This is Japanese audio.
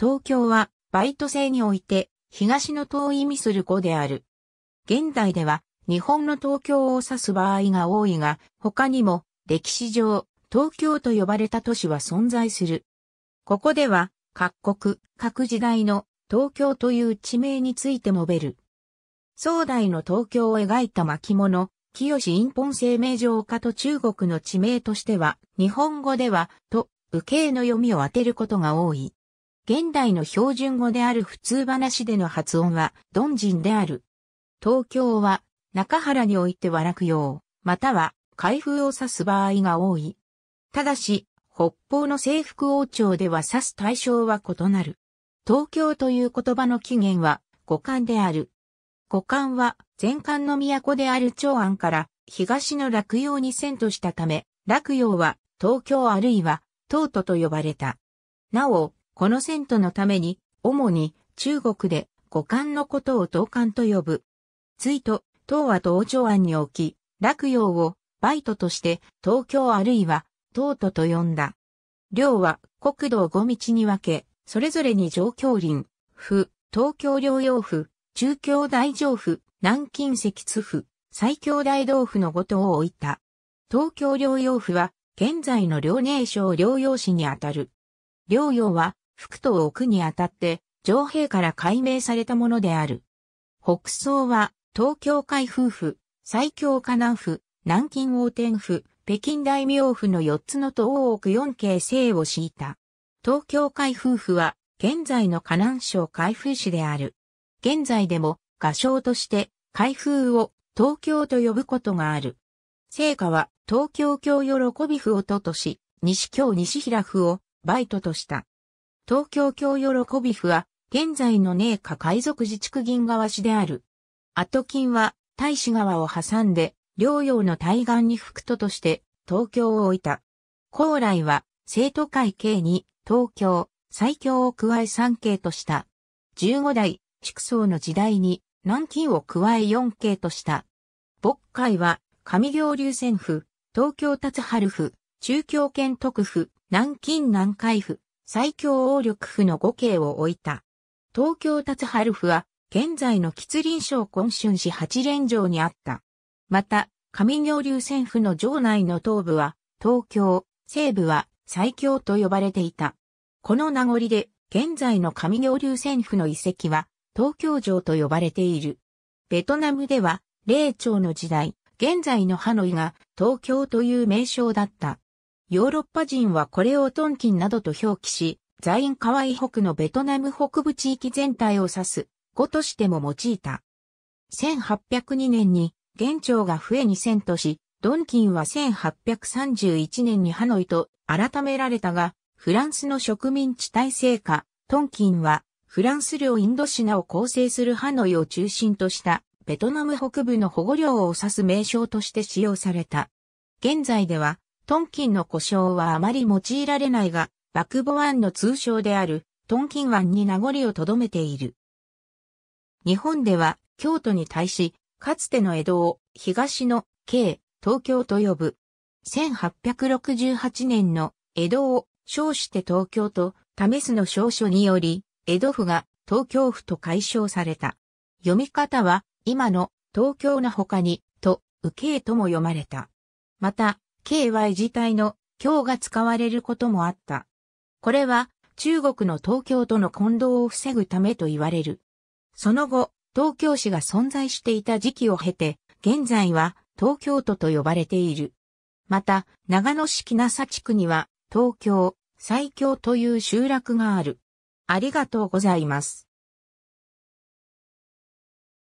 東京はバイト制において東の塔を意味する語である。現代では日本の東京を指す場合が多いが、他にも歴史上東京と呼ばれた都市は存在する。ここでは各国、各時代の東京という地名について述べる。壮大の東京を描いた巻物、清陰本生命上家と中国の地名としては、日本語では、と、受形の読みを当てることが多い。現代の標準語である普通話での発音は、ドンジンである。東京は、中原においては落葉、または、開封を指す場合が多い。ただし、北方の征服王朝では指す対象は異なる。東京という言葉の起源は、五感である。五感は、前漢の都である長安から、東の落葉に遷都したため、落葉は、東京あるいは、東都と呼ばれた。なお、この遷都のために、主に中国で五官のことを東官と呼ぶ。隋都、東は東長安に置き、洛陽をバイトとして東京あるいは東都と呼んだ。両は国土を道に分け、それぞれに上京林、府、東京領洋府、中京大上府、南京石津府、西京大道府のごとを置いた。東京領洋府は現在の遼寧省領陽市にあたる。領洋は福とを置くにあたって、上兵から改名されたものである。北総は、東京海夫婦、最強河南府、南京王天府、北京大名府の4つの東王区4京姓を敷いた。東京海夫婦は、現在の河南省海夫市である。現在でも、画商として、海風を東京と呼ぶことがある。聖火は東京京喜び府をととし、西京西平府をバイトとした。東京京喜び府は、現在の寧夏海賊自治区銀河市である。後金は、大使川を挟んで、両洋の対岸に副都として、東京を置いた。高麗は、生徒会系に、東京、最強を加え3系とした。15代、畜層の時代に、南京を加え4系とした。牧海は、上行流線府、東京達春府、中京県徳府、南京南海府、最強王力府の五景を置いた。東京立春府は、現在の吉林省昆春市八連城にあった。また、上行流線府の城内の東部は、東京、西部は、最強と呼ばれていた。この名残で、現在の上行流線府の遺跡は、東京城と呼ばれている。ベトナムでは、霊長の時代、現在のハノイが東京という名称だった。ヨーロッパ人はこれをトンキンなどと表記し、ザインカワイ北のベトナム北部地域全体を指す語としても用いた。1802年に元朝が2 0に遷都し、ドンキンは1831年にハノイと改められたが、フランスの植民地体制下、トンキンはフランス領インドシナを構成するハノイを中心としたベトナム北部の保護領を指す名称として使用された。現在ではトンキンの呼称はあまり用いられないが、バクボ湾の通称である、トンキン湾に名残をとどめている。日本では、京都に対し、かつての江戸を、東の、京、東京と呼ぶ。1868年の江戸を称して東京と試すの証書により、江戸府が東京府と解消された。読み方は今の東京な他にと、右京とも読まれた。また、KY 自体の強が使われることもあった。これは中国の東京との混同を防ぐためと言われる。その後、東京市が存在していた時期を経て、現在は東京都と呼ばれている。また、長野市木那佐地区には東京、最強という集落がある。ありがとうございます。